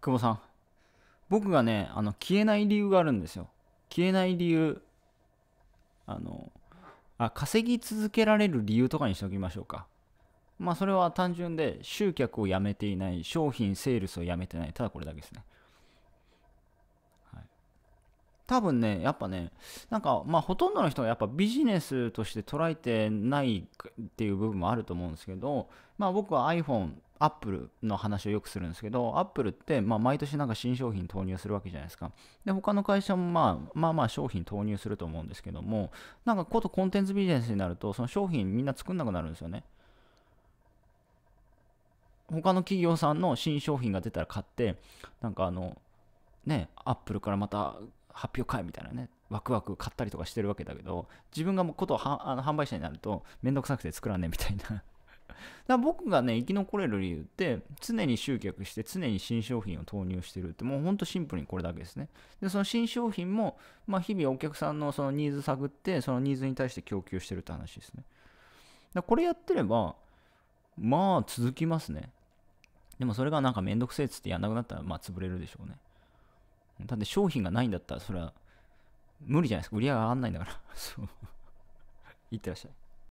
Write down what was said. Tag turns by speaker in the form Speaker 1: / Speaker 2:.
Speaker 1: 久保さん。僕がね、あの、消えない理由があるんですよ。消えない理由。あの、あ、稼ぎ続けられる理由とかにしておきましょうか。まあ、それは単純で、集客をやめていない、商品、セールスをやめてない、ただこれだけですね。多分ね、やっぱね、なんか、まあ、ほとんどの人がやっぱビジネスとして捉えてないっていう部分もあると思うんですけど、まあ、僕は iPhone、Apple の話をよくするんですけど、Apple って、まあ、毎年なんか新商品投入するわけじゃないですか。で、他の会社も、まあ、まあまあ商品投入すると思うんですけども、なんかことコンテンツビジネスになると、その商品みんな作んなくなるんですよね。他の企業さんの新商品が出たら買って、なんかあの、ね、アップルからまた発表会みたいなねワクワク買ったりとかしてるわけだけど自分がもうことはあの販売者になると面倒くさくて作らんねみたいな だから僕がね生き残れる理由って常に集客して常に新商品を投入してるってもうほんとシンプルにこれだけですねでその新商品も、まあ、日々お客さんのそのニーズ探ってそのニーズに対して供給してるって話ですねだこれやってればまあ続きますねでもそれがなんかめんどくせえっつってやんなくなったらまあ潰れるでしょうねだって商品がないんだったら、それは無理じゃないですか。売り上げ上がんないんだから。そう。いってらっしゃい。